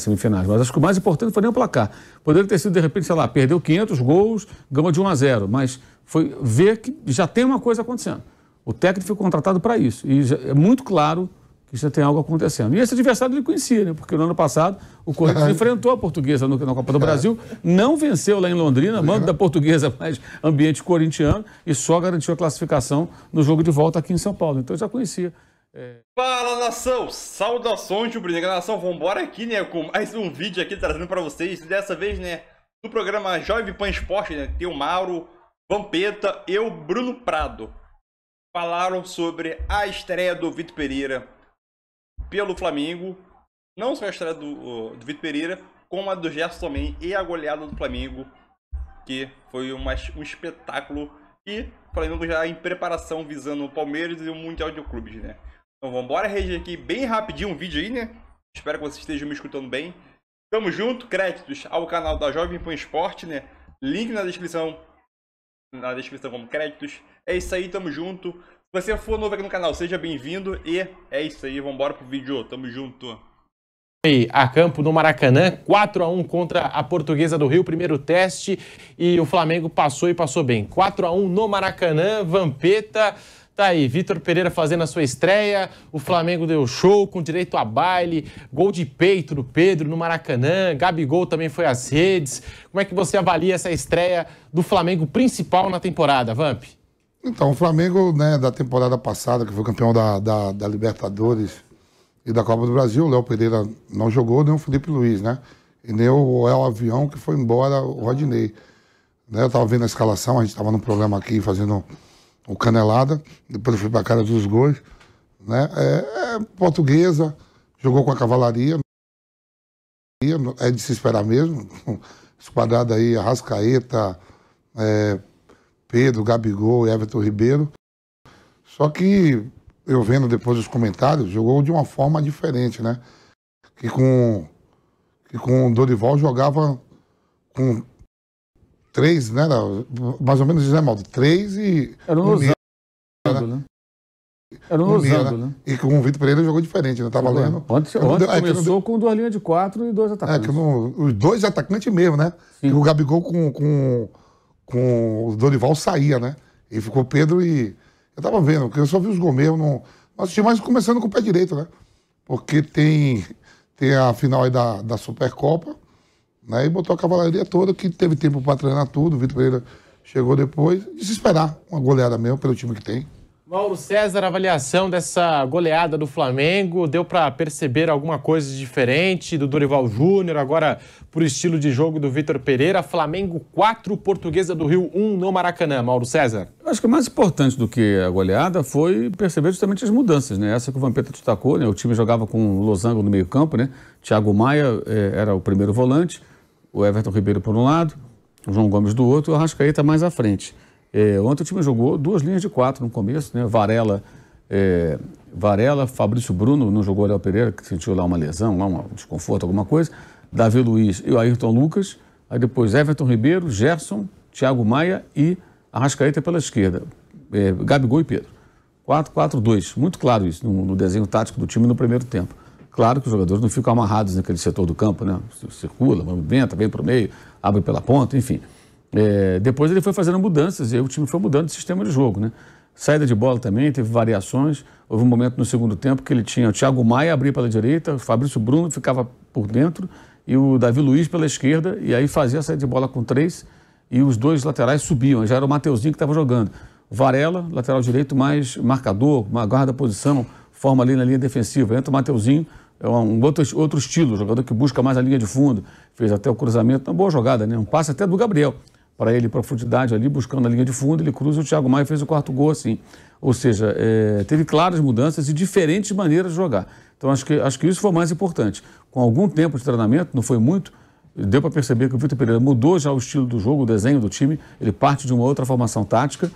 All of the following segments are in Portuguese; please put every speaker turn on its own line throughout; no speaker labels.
semifinais. Mas acho que o mais importante foi nem o placar. Poderia ter sido, de repente, sei lá, perdeu 500 gols, gama de 1 a 0. Mas foi ver que já tem uma coisa acontecendo. O técnico foi contratado para isso. E é muito claro que já tem algo acontecendo. E esse adversário ele conhecia, né? Porque no ano passado o Corinthians enfrentou a Portuguesa no, na Copa do Brasil, não venceu lá em Londrina, mando da Portuguesa, mas ambiente corintiano, e só garantiu a classificação no jogo de volta aqui em São Paulo. Então já conhecia.
Fala nação, saudações rubro-negra nação, vambora aqui né, com mais um vídeo aqui trazendo para vocês, dessa vez né, do programa Jovem Pan Esporte, né, tem o Mauro, Vampeta e o Bruno Prado. Falaram sobre a estreia do Vitor Pereira pelo Flamengo, não só a estreia do, do Vitor Pereira, como a do Gerson também e a goleada do Flamengo, que foi uma, um espetáculo e o Flamengo já em preparação visando o Palmeiras e o Mundial de Clubes, né? Então vamos embora, reger aqui bem rapidinho um vídeo aí, né? Espero que vocês estejam me escutando bem. Tamo junto, créditos ao canal da Jovem Pan Esporte, né? Link na descrição, na descrição como créditos. É isso aí, tamo junto. Se você for novo aqui no canal, seja bem-vindo e é isso aí, Vamos embora pro vídeo, tamo junto.
E a campo no Maracanã, 4 a 1 contra a Portuguesa do Rio, primeiro teste, e o Flamengo passou e passou bem. 4 a 1 no Maracanã, Vampeta, Tá aí, Vitor Pereira fazendo a sua estreia. O Flamengo deu show com direito a baile, gol de peito do Pedro no Maracanã. Gabigol também foi às redes. Como é que você avalia essa estreia do Flamengo principal na temporada, Vamp?
Então, o Flamengo, né, da temporada passada, que foi campeão da, da, da Libertadores e da Copa do Brasil, o Léo Pereira não jogou, nem o Felipe Luiz, né? E nem o El Avião, que foi embora, o Rodinei. Né, eu estava vendo a escalação, a gente estava num programa aqui fazendo o Canelada, depois eu fui para a cara dos gols, né? É, é, portuguesa, jogou com a cavalaria, é de se esperar mesmo, esquadrada aí, Arrascaeta, é, Pedro, Gabigol, Everton Ribeiro, só que eu vendo depois os comentários, jogou de uma forma diferente, né? Que com, que com o Dorival jogava com três, né? Era mais ou menos José né, Maldo, três e. Era um Unia, né? né? Era um Unia, né? né? E com o Vitor Pereira jogou diferente, né? Tava tá lendo. Ontem, ontem é, começou não... com duas linhas de quatro e dois é, atacantes. É, que não, os dois atacantes mesmo, né? Sim. E o Gabigol com, com, com o Dorival saía, né? E ficou Pedro e. Eu tava vendo, porque eu só vi os gomeiros, Não, Nós tínhamos mais começando com o pé direito, né? Porque tem, tem a final aí da, da Supercopa né? E botou a cavalaria toda, que teve tempo para treinar tudo. O Vitor Pereira chegou depois. Desesperar uma goleada mesmo pelo time que tem.
Mauro César, avaliação dessa goleada do Flamengo. Deu para perceber alguma coisa diferente do Dorival Júnior, agora por estilo de jogo do Vitor Pereira. Flamengo 4, Portuguesa do Rio 1 no Maracanã. Mauro César.
Acho que mais importante do que a goleada foi perceber justamente as mudanças, né? Essa que o Vampeta destacou, né? O time jogava com o Losango no meio-campo, né? Thiago Maia eh, era o primeiro volante o Everton Ribeiro por um lado, o João Gomes do outro, o Arrascaeta mais à frente. É, ontem o time jogou duas linhas de quatro no começo, né? Varela, é, Varela, Fabrício Bruno, não jogou o Léo Pereira, que sentiu lá uma lesão, lá um desconforto, alguma coisa. Davi Luiz e o Ayrton Lucas. Aí depois Everton Ribeiro, Gerson, Thiago Maia e Arrascaeta pela esquerda. É, Gabigol e Pedro. 4-4-2. Muito claro isso no, no desenho tático do time no primeiro tempo. Claro que os jogadores não ficam amarrados naquele setor do campo, né? Circula, movimenta, vem para o meio, abre pela ponta, enfim. É, depois ele foi fazendo mudanças e o time foi mudando o sistema de jogo, né? Saída de bola também, teve variações. Houve um momento no segundo tempo que ele tinha o Thiago Maia abrir pela direita, o Fabrício Bruno ficava por dentro e o Davi Luiz pela esquerda, e aí fazia a saída de bola com três e os dois laterais subiam. Já era o Mateuzinho que estava jogando. Varela, lateral direito, mais marcador, guarda posição, forma ali na linha defensiva. Entra o Mateuzinho, é um outro, outro estilo, jogador que busca mais a linha de fundo, fez até o cruzamento, uma boa jogada, né? Um passe até do Gabriel para ele profundidade ali, buscando a linha de fundo, ele cruza, o Thiago Maia fez o quarto gol assim. Ou seja, é, teve claras mudanças e diferentes maneiras de jogar. Então acho que, acho que isso foi o mais importante. Com algum tempo de treinamento, não foi muito, deu para perceber que o Vitor Pereira mudou já o estilo do jogo, o desenho do time, ele parte de uma outra formação tática,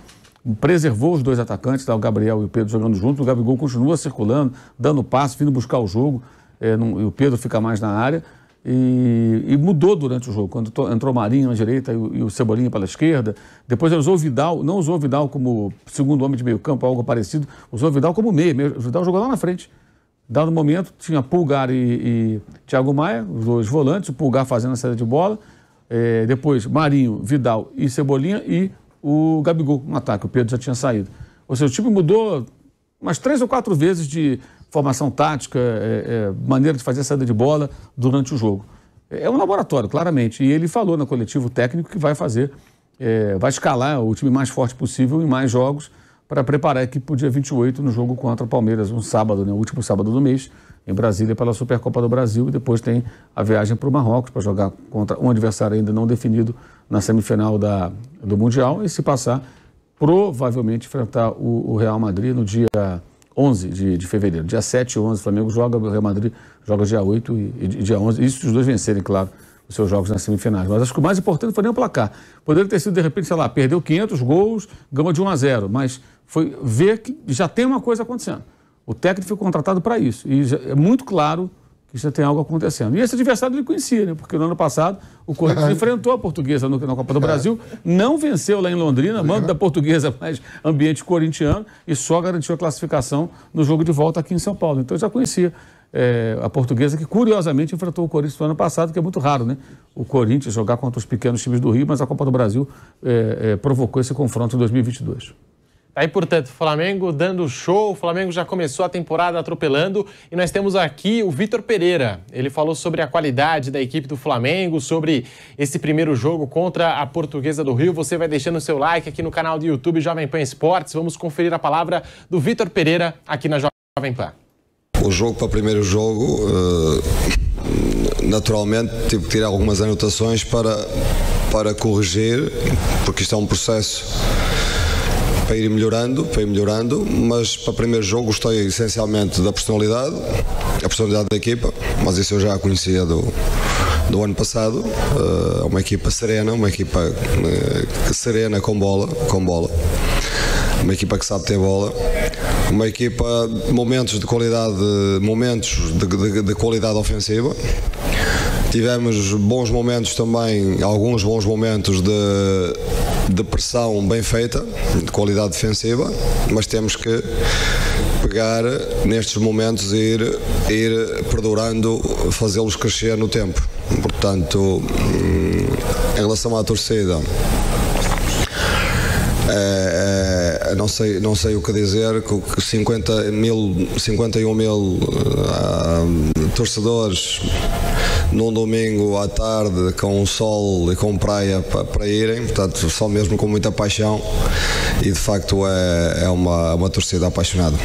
preservou os dois atacantes, tá, o Gabriel e o Pedro jogando juntos, o Gabigol continua circulando, dando passo, vindo buscar o jogo é, não, e o Pedro fica mais na área. E, e, mudou durante o jogo, quando to, entrou Marinho na direita e o, e o, Cebolinha pela esquerda. Depois ele usou o Vidal, não usou o Vidal como segundo homem de meio campo, algo parecido, usou o Vidal como meio O Vidal jogou lá na frente. Dado momento, tinha Pulgar e, e Thiago Maia, os dois volantes, o Pulgar fazendo a saída de bola. É, depois Marinho, Vidal e Cebolinha e o Gabigol no ataque. O Pedro já tinha saído. Ou seja, o time mudou umas três ou quatro vezes de, formação tática, é, é, maneira de fazer a saída de bola durante o jogo. É um laboratório, claramente. E ele falou no coletivo técnico que vai fazer, é, vai escalar o time mais forte possível em mais jogos para preparar a equipe para o dia 28 no jogo contra o Palmeiras, um sábado, né, o último sábado do mês, em Brasília pela Supercopa do Brasil. E depois tem a viagem para o Marrocos para jogar contra um adversário ainda não definido na semifinal da, do Mundial. E se passar, provavelmente enfrentar o, o Real Madrid no dia 11 de, de fevereiro. Dia 7 e 11, o Flamengo joga, o Real Madrid joga dia 8 e, e dia 11. Isso se os dois vencerem, claro, os seus jogos nas semifinais. Mas acho que o mais importante foi nem o placar. Poderia ter sido, de repente, sei lá, perdeu 500 gols, gama de 1 a 0. Mas foi ver que já tem uma coisa acontecendo. O técnico foi contratado para isso. E é muito claro isso tem algo acontecendo. E esse adversário ele conhecia, né? Porque no ano passado o Corinthians enfrentou a Portuguesa no, na Copa do Brasil, não venceu lá em Londrina, mando da Portuguesa, mas ambiente corintiano, e só garantiu a classificação no jogo de volta aqui em São Paulo. Então já conhecia é, a Portuguesa, que curiosamente enfrentou o Corinthians no ano passado, que é muito raro, né? O Corinthians jogar contra os pequenos times do Rio, mas a Copa do Brasil é, é, provocou esse confronto em 2022.
Tá aí, portanto, Flamengo dando show, o Flamengo já começou a temporada atropelando e nós temos aqui o Vitor Pereira. Ele falou sobre a qualidade da equipe do Flamengo, sobre esse primeiro jogo contra a Portuguesa do Rio. Você vai deixando o seu like aqui no canal do YouTube Jovem Pan Esportes. Vamos conferir a palavra do Vitor Pereira aqui na Jovem Pan.
O jogo para o primeiro jogo, eh, naturalmente, tive que tirar algumas anotações para, para corrigir, porque isto é um processo para ir melhorando, para ir melhorando, mas para o primeiro jogo gostei essencialmente da personalidade, a personalidade da equipa, mas isso eu já a conhecia do, do ano passado. Eh, é uma equipa serena, uma equipa eh, serena com bola, com bola. Uma equipa que sabe ter bola, uma equipa momentos de qualidade, momentos de, de, de qualidade ofensiva. Tivemos bons momentos também, alguns bons momentos de de pressão bem feita, de qualidade defensiva, mas temos que pegar nestes momentos e ir, ir perdurando, fazê-los crescer no tempo. Portanto, hum, em relação à torcida, é, é, não, sei, não sei o que dizer, que 50 mil, 51 mil uh, torcedores num domingo à tarde com sol e com praia para, para irem, portanto, só mesmo com muita paixão e de facto é, é uma, uma torcida apaixonada.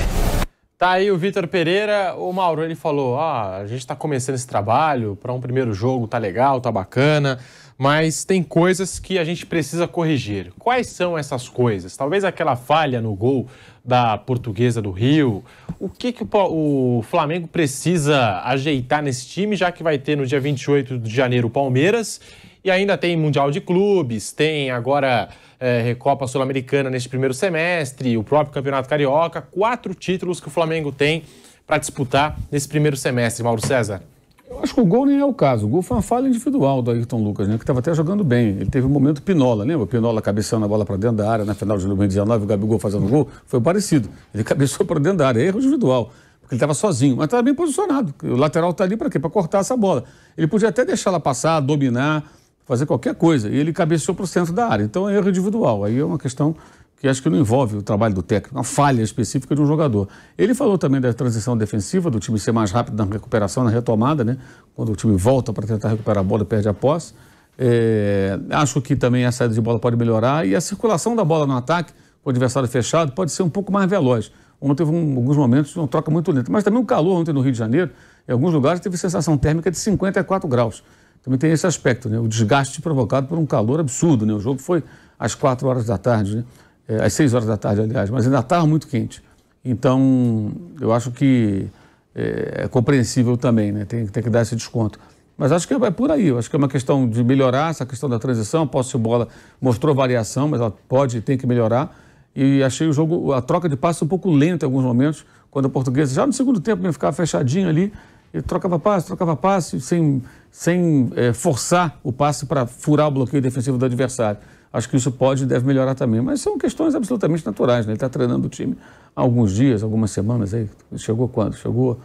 Tá aí o Vitor Pereira. O Mauro, ele falou: ah, a gente está começando esse trabalho para um primeiro jogo, tá legal, tá bacana mas tem coisas que a gente precisa corrigir. Quais são essas coisas? Talvez aquela falha no gol da Portuguesa do Rio. O que, que o, o Flamengo precisa ajeitar nesse time, já que vai ter no dia 28 de janeiro o Palmeiras e ainda tem Mundial de Clubes, tem agora é, Recopa Sul-Americana neste primeiro semestre, o próprio Campeonato Carioca. Quatro títulos que o Flamengo tem para disputar nesse primeiro semestre, Mauro César.
Eu acho que o gol nem é o caso. O gol foi uma falha individual do Ayrton Lucas, né? Que estava até jogando bem. Ele teve um momento Pinola, lembra? Pinola cabeçando a bola para dentro da área na final de 2019, o Gabigol fazendo gol. Foi parecido. Ele cabeçou para dentro da área, erro individual. Porque ele estava sozinho, mas estava bem posicionado. O lateral está ali para quê? Para cortar essa bola. Ele podia até deixar ela passar, dominar, fazer qualquer coisa. E ele cabeçou para o centro da área. Então é erro individual. Aí é uma questão que acho que não envolve o trabalho do técnico, uma falha específica de um jogador. Ele falou também da transição defensiva, do time ser mais rápido na recuperação, na retomada, né? Quando o time volta para tentar recuperar a bola, perde a posse. É, acho que também a saída de bola pode melhorar e a circulação da bola no ataque, com o adversário fechado, pode ser um pouco mais veloz. Ontem teve um, alguns momentos de uma troca muito lenta, mas também o calor ontem no Rio de Janeiro, em alguns lugares teve sensação térmica de 54 graus. Também tem esse aspecto, né? O desgaste provocado por um calor absurdo, né? O jogo foi às 4 horas da tarde, né? é, às 6 horas da tarde, aliás, mas ainda estava muito quente. Então, eu acho que é, é compreensível também, né? Tem, tem, que dar esse desconto. Mas acho que é por aí, acho que é uma questão de melhorar essa questão da transição. Posse de bola mostrou variação, mas ela pode e tem que melhorar. E achei o jogo, a troca de passe um pouco lenta em alguns momentos, quando o português já no segundo tempo ficava fechadinho ali, e trocava passe, trocava passe, sem, sem é, forçar o passe para furar o bloqueio defensivo do adversário. Acho que isso pode e deve melhorar também. Mas são questões absolutamente naturais. Né? Ele está treinando o time há alguns dias, algumas semanas. Aí. Chegou quando? Chegou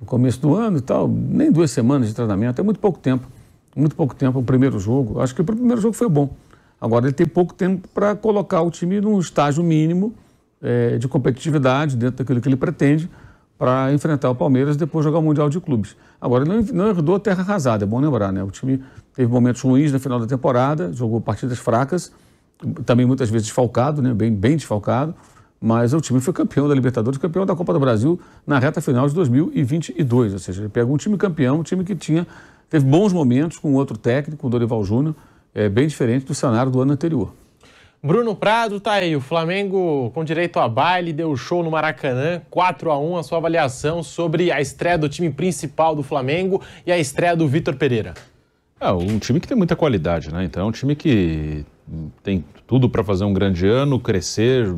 no começo do ano e tal. Nem duas semanas de treinamento. É muito pouco tempo. Muito pouco tempo o primeiro jogo. Acho que o primeiro jogo foi bom. Agora ele tem pouco tempo para colocar o time num estágio mínimo é, de competitividade dentro daquilo que ele pretende para enfrentar o Palmeiras e depois jogar o Mundial de Clubes. Agora, ele não, não herdou terra arrasada, é bom lembrar, né? O time teve momentos ruins na final da temporada, jogou partidas fracas, também muitas vezes desfalcado, né? bem, bem desfalcado, mas o time foi campeão da Libertadores, campeão da Copa do Brasil na reta final de 2022. Ou seja, ele pega um time campeão, um time que tinha teve bons momentos com outro técnico, o Dorival Júnior, é, bem diferente do cenário do ano anterior.
Bruno Prado, tá aí. O Flamengo com direito a baile deu show no Maracanã, 4 a 1 A sua avaliação sobre a estreia do time principal do Flamengo e a estreia do Vitor Pereira.
É, um time que tem muita qualidade, né? Então é um time que tem tudo para fazer um grande ano, crescer.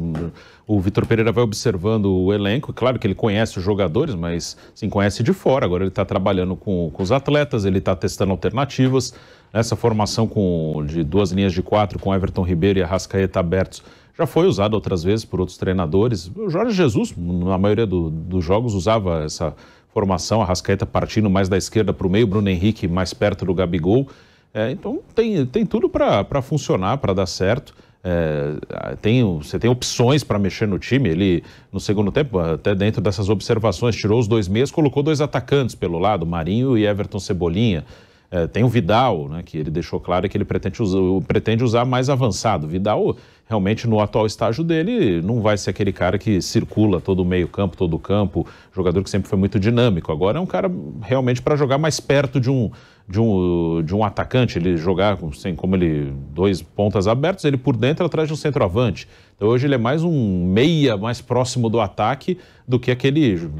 O Vitor Pereira vai observando o elenco. Claro que ele conhece os jogadores, mas se assim, conhece de fora. Agora ele está trabalhando com, com, os atletas, ele está testando alternativas. Essa formação com, de duas linhas de quatro com Everton Ribeiro e Arrascaeta abertos já foi usada outras vezes por outros treinadores. O Jorge Jesus, na maioria do, dos jogos, usava essa formação, a Rascaeta partindo mais da esquerda para o meio, Bruno Henrique mais perto do Gabigol. É, então tem, tem tudo para funcionar, para dar certo. É, tem, você tem opções para mexer no time. Ele, no segundo tempo, até dentro dessas observações, tirou os dois meias, colocou dois atacantes pelo lado, Marinho e Everton Cebolinha. É, tem o Vidal, né, que ele deixou claro que ele pretende usar, pretende usar mais avançado. Vidal realmente no atual estágio dele não vai ser aquele cara que circula todo o meio-campo, todo o campo, jogador que sempre foi muito dinâmico. Agora é um cara realmente para jogar mais perto de um, de um, de um atacante, ele jogar assim, como ele dois pontas abertos, ele por dentro atrás de um centroavante. Então hoje ele é mais um meia mais próximo do ataque do que aquele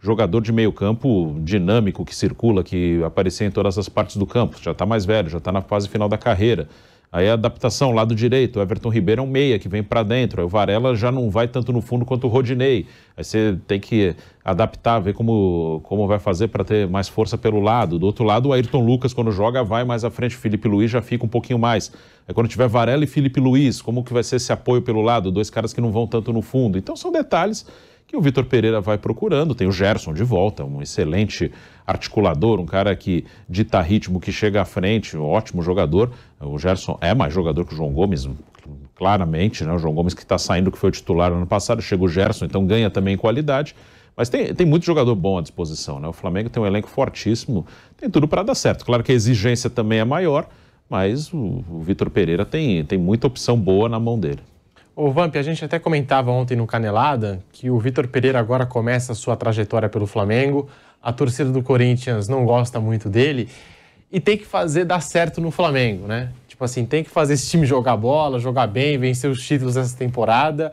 jogador de meio-campo dinâmico que circula, que aparecia em todas as partes do campo. Já está mais velho, já está na fase final da carreira. Aí a adaptação, lado direito, o Everton Ribeiro é um meia que vem para dentro. Aí o Varela já não vai tanto no fundo quanto o Rodinei. Aí você tem que adaptar, ver como, como vai fazer para ter mais força pelo lado. Do outro lado, o Ayrton Lucas, quando joga, vai mais à frente. O Felipe Luiz já fica um pouquinho mais. Aí quando tiver Varela e Felipe Luiz, como que vai ser esse apoio pelo lado? Dois caras que não vão tanto no fundo. Então são detalhes que o Vitor Pereira vai procurando. Tem o Gerson de volta, um excelente articulador, um cara que dita ritmo, que chega à frente, um ótimo jogador. O Gerson é mais jogador que o João Gomes, claramente, né? O João Gomes que está saindo, que foi o titular no ano passado, chega o Gerson, então ganha também em qualidade. Mas tem, tem muito jogador bom à disposição, né? O Flamengo tem um elenco fortíssimo, tem tudo para dar certo. Claro que a exigência também é maior, mas o, o Vitor Pereira tem, tem muita opção boa na mão dele.
O Vamp, a gente até comentava ontem no Canelada que o Vitor Pereira agora começa a sua trajetória pelo Flamengo, a torcida do Corinthians não gosta muito dele e tem que fazer dar certo no Flamengo, né? Tipo assim, tem que fazer esse time jogar bola, jogar bem, vencer os títulos essa temporada,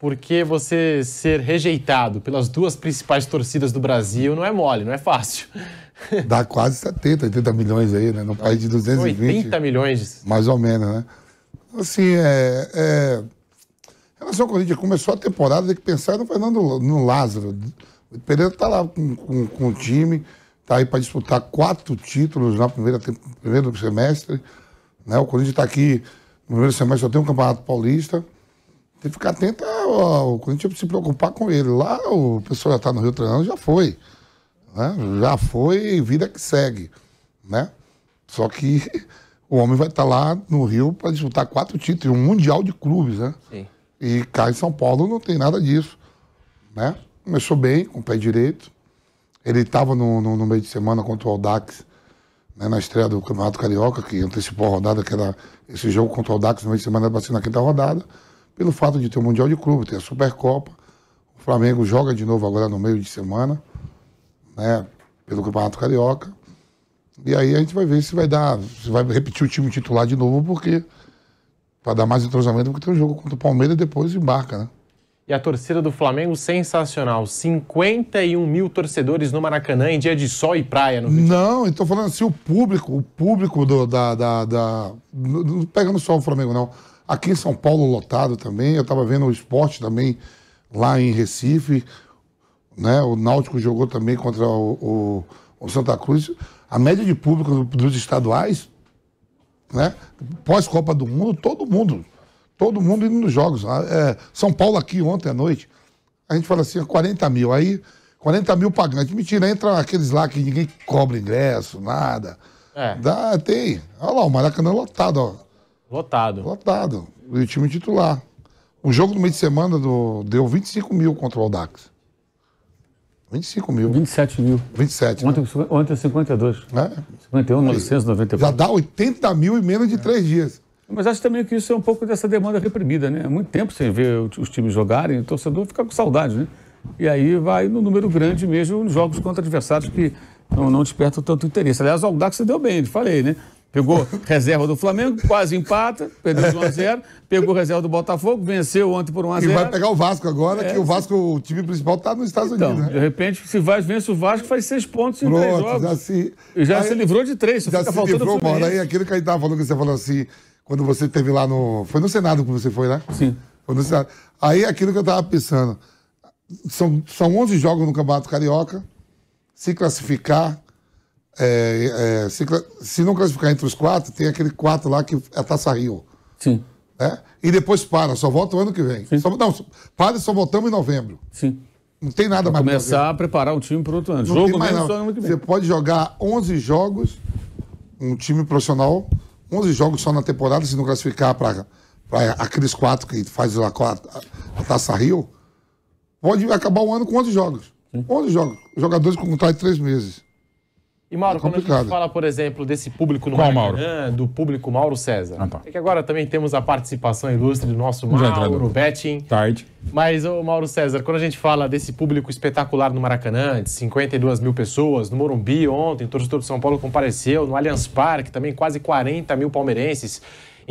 porque você ser rejeitado pelas duas principais torcidas do Brasil não é mole, não é fácil.
Dá quase 70, 80 milhões aí, né? No país de 220. 80
milhões.
Mais ou menos, né? Assim, é... é relação ao Corinthians, começou a temporada, tem que pensar no Fernando no Lázaro. O Pereira está lá com, com, com, o time, está aí para disputar quatro títulos na primeira primeiro semestre. Né? O Corinthians está aqui no primeiro semestre, só tem um Campeonato Paulista. Tem que ficar atento ao, Corinthians se preocupar com ele. Lá o pessoal já está no Rio Treinando, já foi. Né? Já foi, vida que segue. Né? Só que o homem vai estar tá lá no Rio para disputar quatro títulos, um Mundial de Clubes, né? Sim. E cá em São Paulo não tem nada disso. Né? Começou bem, com o pé direito. Ele estava no, no, no, meio de semana contra o Aldax, né, na estreia do Campeonato Carioca, que antecipou a rodada, que era esse jogo contra o Aldax no meio de semana era para ser na quinta rodada. Pelo fato de ter o Mundial de Clube, ter a Supercopa. O Flamengo joga de novo agora no meio de semana, né, pelo Campeonato Carioca. E aí a gente vai ver se vai dar, se vai repetir o time titular de novo, porque para dar mais entrosamento, porque tem um jogo contra o Palmeiras e depois embarca, né?
E a torcida do Flamengo sensacional. 51 mil torcedores no Maracanã em dia de sol e praia. No
não, estou falando assim, o público, o público do, da, da, da... Não pegando só o Flamengo, não. Aqui em São Paulo lotado também. Eu estava vendo o esporte também lá em Recife. Né? O Náutico jogou também contra o, o, o Santa Cruz. A média de público dos estaduais né? Pós-Copa do Mundo, todo mundo, todo mundo indo nos jogos. Ah, é, São Paulo aqui ontem à noite, a gente fala assim, 40 mil, aí 40 mil pagantes. Mentira, entra aqueles lá que ninguém cobra ingresso, nada. É. Dá, tem. Olha lá, o Maracanã lotado, ó. Lotado. Lotado. E o time titular. O jogo do meio de semana do, deu 25 mil contra o Aldax. 25 mil. 27 mil. 27. Ontem, né? ontem 52. É. 51, 994.
É? Já dá 80 mil em menos de é. três dias. Mas acho também que isso é um pouco dessa demanda reprimida, né? É muito tempo sem ver os times jogarem, o torcedor fica com saudade, né? E aí vai no número grande mesmo nos jogos contra adversários que não, não despertam tanto interesse. Aliás, o Aldax se deu bem, falei, né? Pegou reserva do Flamengo, quase empata, perdeu 1x0, pegou reserva do Botafogo, venceu ontem por 1x0. E vai pegar
o Vasco agora, é. que o Vasco, o time principal, está nos Estados então, Unidos. Né? De
repente, se vai, vence o Vasco, faz seis pontos em Pronto, três jogos. Já se, e já aí, se livrou de três, já fica se livrou, mano, aí
aquilo que a gente estava falando, que você falou assim, quando você teve lá no. Foi no Senado que você foi, né? Sim. Foi no Senado. Aí aquilo que eu estava pensando. São, são 11 jogos no Campeonato Carioca, se classificar é, é, se, se, não classificar entre os quatro, tem aquele quatro lá que é a Taça Rio. Sim. Né? E depois para, só volta o ano que vem. Só, não, para e só voltamos em novembro. Sim. Não tem nada pra mais. Começar a
preparar o time para outro ano. Não Jogo mais, não. Só ano que vem. Você
pode jogar 11 jogos, um time profissional, 11 jogos só na temporada, se não classificar para aqueles quatro que faz lá a, a Taça Rio, pode acabar o ano com 11 jogos. Sim. 11 jogos. Jogadores com contrato de três meses. E, Mauro, é quando a gente
fala, por exemplo, desse público no Qual, Maracanã, Mauro? do público Mauro César, ah, tá. é que agora também temos a participação ilustre do nosso Mauro Betting. Tarde. Mas, ô, Mauro César, quando a gente fala desse público espetacular no Maracanã, de 52 mil pessoas, no Morumbi ontem, o torcedor do São Paulo compareceu, no Allianz Parque também quase 40 mil palmeirenses.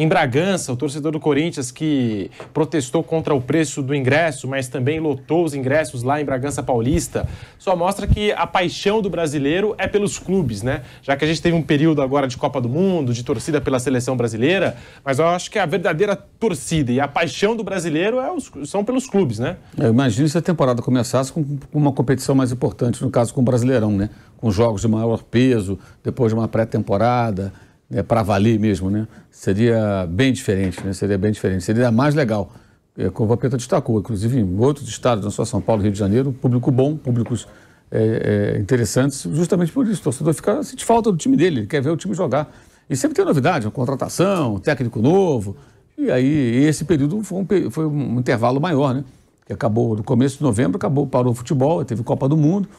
Em Bragança, o torcedor do Corinthians que protestou contra o preço do ingresso, mas também lotou os ingressos lá em Bragança Paulista, só mostra que a paixão do brasileiro é pelos clubes, né? Já que a gente teve um período agora de Copa do Mundo, de torcida pela seleção brasileira, mas eu acho que a verdadeira torcida e a paixão do brasileiro é os, são pelos clubes, né?
Eu imagino se a temporada começasse com uma competição mais importante, no caso com o Brasileirão, né? Com jogos de maior peso, depois de uma pré-temporada. É para valer mesmo, né? Seria bem diferente, né? Seria bem diferente, seria mais legal. É, como a Peta destacou, inclusive em outros estados, não só São Paulo, Rio de Janeiro, público bom, públicos é, é, interessantes, justamente por isso. O torcedor fica, sente falta do time dele, ele quer ver o time jogar. E sempre tem novidade, uma contratação, um técnico novo. E aí, esse período foi um, foi um intervalo maior, né? Que acabou no começo de novembro, acabou, parou o futebol, teve Copa do Mundo.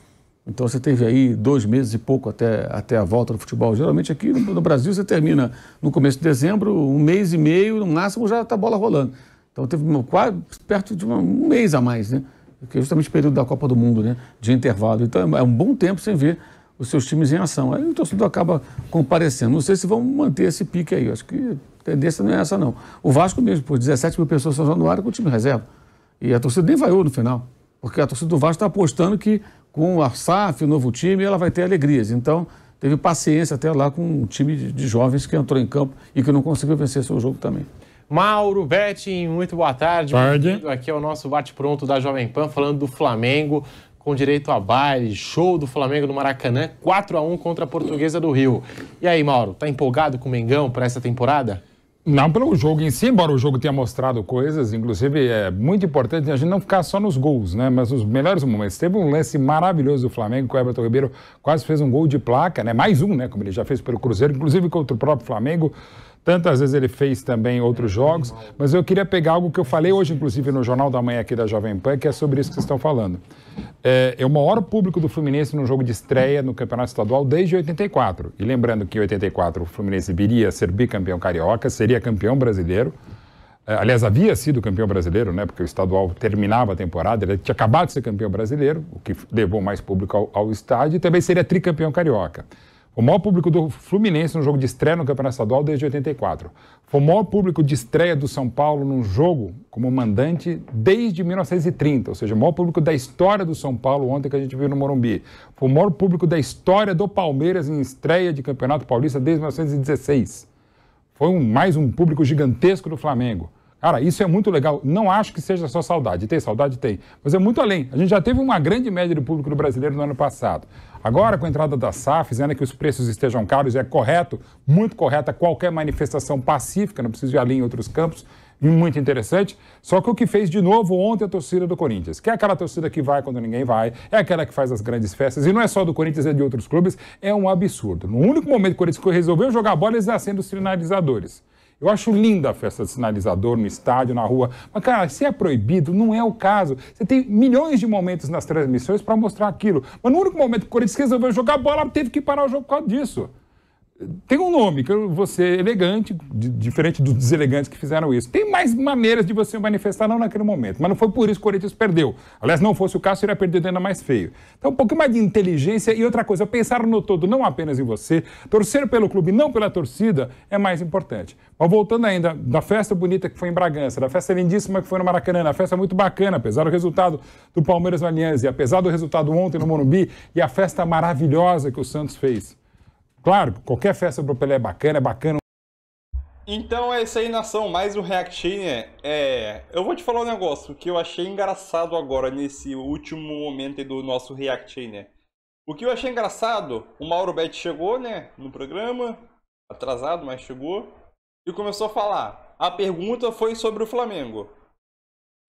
Então você teve aí dois meses e pouco até, até a volta do futebol. Geralmente aqui no, no Brasil você termina no começo de dezembro, um mês e meio, no máximo já está a bola rolando. Então teve quase perto de uma, um mês a mais, né? Que é justamente o período da Copa do Mundo, né? De intervalo. Então é um bom tempo sem ver os seus times em ação. Aí o torcedor acaba comparecendo. Não sei se vão manter esse pique aí. acho que a tendência não é essa, não. O Vasco mesmo, por 17 mil pessoas no ar com o time reserva. E a torcida nem vaiou no final. Porque a torcida do Vasco está apostando que com o Arsaf, o novo time, ela vai ter alegrias. Então, teve paciência até lá com um time de jovens que entrou em campo e que não conseguiu vencer seu jogo também.
Mauro Betting, muito boa tarde. Tarde. Aqui é o nosso bate-pronto da Jovem Pan, falando do Flamengo, com direito a baile, show do Flamengo no Maracanã, 4 a 1 contra a Portuguesa do Rio. E aí, Mauro, tá
empolgado com o Mengão para essa temporada? Não pelo jogo em si, embora o jogo tenha mostrado coisas, inclusive é muito importante a gente não ficar só nos gols, né? Mas os melhores momentos. Teve um lance maravilhoso do Flamengo, que o Everton Ribeiro quase fez um gol de placa, né? Mais um, né? Como ele já fez pelo Cruzeiro, inclusive contra o próprio Flamengo. Tantas vezes ele fez também outros jogos, mas eu queria pegar algo que eu falei hoje, inclusive, no Jornal da Manhã aqui da Jovem Pan, que é sobre isso que vocês estão falando. É, é o maior público do Fluminense no jogo de estreia no Campeonato Estadual desde 84. E lembrando que em 84 o Fluminense viria ser bicampeão carioca, seria campeão brasileiro. É, aliás, havia sido campeão brasileiro, né? Porque o estadual terminava a temporada, ele tinha acabado de ser campeão brasileiro, o que levou mais público ao, ao estádio, e também seria tricampeão carioca. O maior público do Fluminense no jogo de estreia no Campeonato Estadual desde 84. Foi o maior público de estreia do São Paulo num jogo como mandante desde 1930, ou seja, o maior público da história do São Paulo ontem que a gente viu no Morumbi. Foi o maior público da história do Palmeiras em estreia de Campeonato Paulista desde 1916. Foi um, mais um público gigantesco do Flamengo. Cara, isso é muito legal. Não acho que seja só saudade. Tem saudade? Tem. Mas é muito além. A gente já teve uma grande média do público do brasileiro no ano passado. Agora, com a entrada da SAF, ainda que os preços estejam caros, é correto, muito correta qualquer manifestação pacífica, não preciso ir ali em outros campos, muito interessante. Só que o que fez de novo ontem a torcida do Corinthians, que é aquela torcida que vai quando ninguém vai, é aquela que faz as grandes festas, e não é só do Corinthians, é de outros clubes, é um absurdo. No único momento que o Corinthians resolveu jogar bola, eles acendem os sinalizadores. Eu acho linda a festa de sinalizador no estádio, na rua. Mas, cara, se é proibido, não é o caso. Você tem milhões de momentos nas transmissões para mostrar aquilo. Mas no único momento que o Corinthians resolveu jogar bola, teve que parar o jogo por causa disso tem um nome, que você elegante, diferente dos deselegantes que fizeram isso. Tem mais maneiras de você manifestar, não naquele momento. Mas não foi por isso que o Corinthians perdeu. Aliás, não fosse o caso, seria perdido ainda mais feio. Então, um pouquinho mais de inteligência e outra coisa, pensar no todo, não apenas em você. Torcer pelo clube, não pela torcida, é mais importante. Mas voltando ainda, da festa bonita que foi em Bragança, da festa lindíssima que foi no Maracanã, da festa muito bacana, apesar do resultado do Palmeiras no e apesar do resultado ontem no Morumbi, e a festa maravilhosa que o Santos fez. Claro, qualquer festa do Pelé é bacana, é bacana.
Então é isso aí, nação. Mais um Reactinha. É, é, eu vou te falar um negócio que eu achei engraçado agora, nesse último momento do nosso Reactinha. O que eu achei engraçado, o Mauro Bet chegou, né, no programa, atrasado, mas chegou, e começou a falar. A pergunta foi sobre o Flamengo.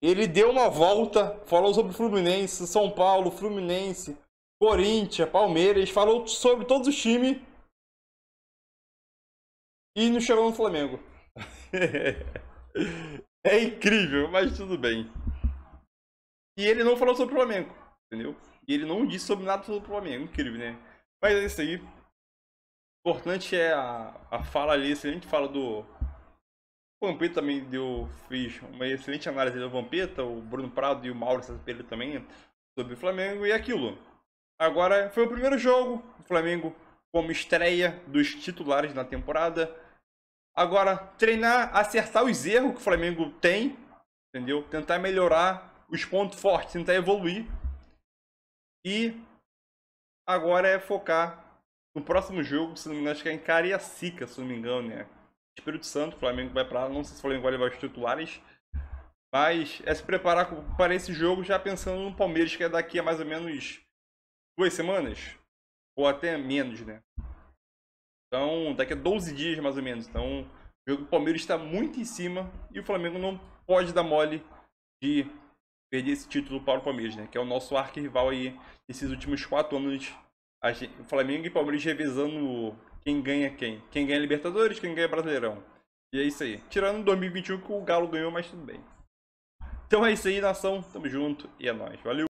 Ele deu uma volta, falou sobre o Fluminense, São Paulo, Fluminense, Corinthians, Palmeiras, falou sobre todos os times e não chegou no Flamengo. é incrível, mas tudo bem. E ele não falou sobre o Flamengo, entendeu? E ele não disse sobre nada sobre o Flamengo, incrível, né? Mas é isso aí. O importante é a, a fala ali, excelente fala do. O Vampeta também deu, fez uma excelente análise do Vampeta, o Bruno Prado e o Mauro Saspelho também, sobre o Flamengo e aquilo. Agora, foi o primeiro jogo, o Flamengo como estreia dos titulares na temporada. Agora, treinar, acertar os erros que o Flamengo tem, entendeu? Tentar melhorar os pontos fortes, tentar evoluir. E agora é focar no próximo jogo, se não me engano, acho que é em Cariacica, se não me engano, né? Espírito Santo, o Flamengo vai para lá, não sei se o Flamengo vai levar os titulares, mas é se preparar para esse jogo já pensando no Palmeiras, que é daqui a mais ou menos duas semanas, ou até menos, né? Então, daqui a 12 dias mais ou menos. Então, o jogo do Palmeiras está muito em cima e o Flamengo não pode dar mole de perder esse título para o Palmeiras, né? Que é o nosso arquirrival aí nesses últimos quatro anos. Gente, o Flamengo e o Palmeiras revezando quem ganha quem. Quem ganha Libertadores, quem ganha Brasileirão. E é isso aí. Tirando 2021 que o Galo ganhou, mas tudo bem. Então é isso aí, nação. Tamo junto e é nóis. Valeu!